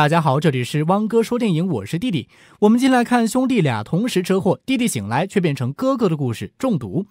大家好，这里是汪哥说电影，我是弟弟。我们进来看兄弟俩同时车祸，弟弟醒来却变成哥哥的故事。中毒，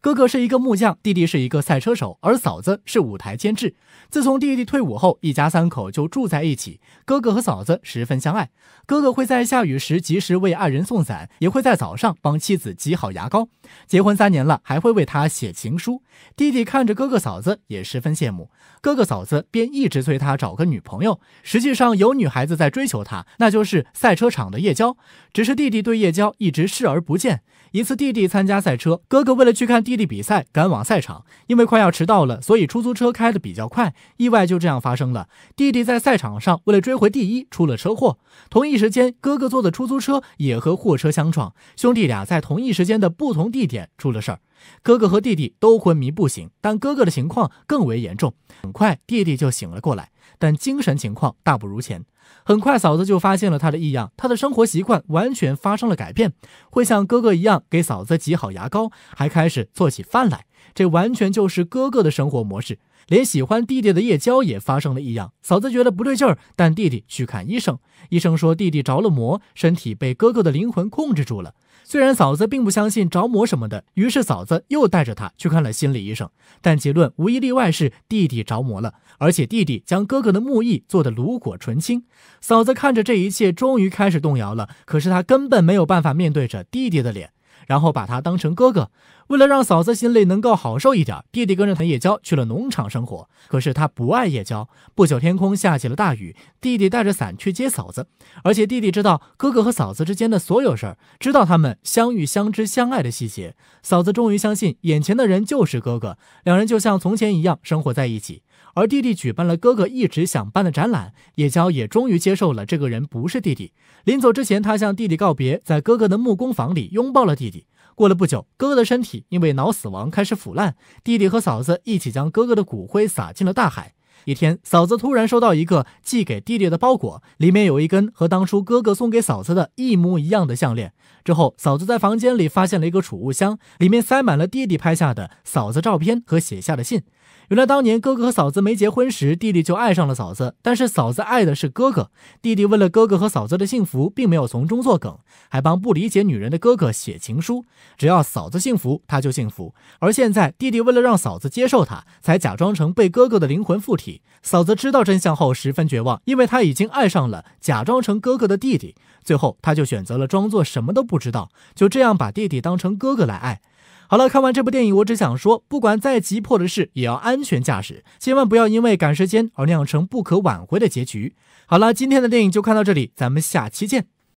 哥哥是一个木匠，弟弟是一个赛车手，而嫂子是舞台监制。自从弟弟退伍后，一家三口就住在一起。哥哥和嫂子十分相爱，哥哥会在下雨时及时为爱人送伞，也会在早上帮妻子挤好牙膏。结婚三年了，还会为他写情书。弟弟看着哥哥嫂子，也十分羡慕。哥哥嫂子便一直催他找个女朋友。实际上有女孩。孩子在追求他，那就是赛车场的叶娇。只是弟弟对叶娇一直视而不见。一次，弟弟参加赛车，哥哥为了去看弟弟比赛，赶往赛场。因为快要迟到了，所以出租车开的比较快，意外就这样发生了。弟弟在赛场上为了追回第一，出了车祸。同一时间，哥哥坐的出租车也和货车相撞。兄弟俩在同一时间的不同地点出了事儿。哥哥和弟弟都昏迷不醒，但哥哥的情况更为严重。很快，弟弟就醒了过来，但精神情况大不如前。很快，嫂子就发现了他的异样，他的生活习惯完全发生了改变，会像哥哥一样给嫂子挤好牙膏，还开始做起饭来。这完全就是哥哥的生活模式，连喜欢弟弟的叶娇也发生了异样。嫂子觉得不对劲儿，但弟弟去看医生。医生说弟弟着了魔，身体被哥哥的灵魂控制住了。虽然嫂子并不相信着魔什么的，于是嫂子又带着他去看了心理医生。但结论无一例外是弟弟着魔了，而且弟弟将哥哥的木艺做得炉火纯青。嫂子看着这一切，终于开始动摇了。可是她根本没有办法面对着弟弟的脸。然后把他当成哥哥，为了让嫂子心里能够好受一点，弟弟跟着藤叶娇去了农场生活。可是他不爱叶娇。不久，天空下起了大雨，弟弟带着伞去接嫂子。而且弟弟知道哥哥和嫂子之间的所有事儿，知道他们相遇、相知、相爱的细节。嫂子终于相信眼前的人就是哥哥，两人就像从前一样生活在一起。而弟弟举办了哥哥一直想办的展览，野娇也终于接受了这个人不是弟弟。临走之前，他向弟弟告别，在哥哥的木工房里拥抱了弟弟。过了不久，哥哥的身体因为脑死亡开始腐烂，弟弟和嫂子一起将哥哥的骨灰撒进了大海。一天，嫂子突然收到一个寄给弟弟的包裹，里面有一根和当初哥哥送给嫂子的一模一样的项链。之后，嫂子在房间里发现了一个储物箱，里面塞满了弟弟拍下的嫂子照片和写下的信。原来，当年哥哥和嫂子没结婚时，弟弟就爱上了嫂子，但是嫂子爱的是哥哥。弟弟为了哥哥和嫂子的幸福，并没有从中作梗，还帮不理解女人的哥哥写情书。只要嫂子幸福，他就幸福。而现在，弟弟为了让嫂子接受他，才假装成被哥哥的灵魂附体。嫂子知道真相后十分绝望，因为她已经爱上了假装成哥哥的弟弟。最后，她就选择了装作什么都不知道，就这样把弟弟当成哥哥来爱。好了，看完这部电影，我只想说，不管再急迫的事，也要安全驾驶，千万不要因为赶时间而酿成不可挽回的结局。好了，今天的电影就看到这里，咱们下期见。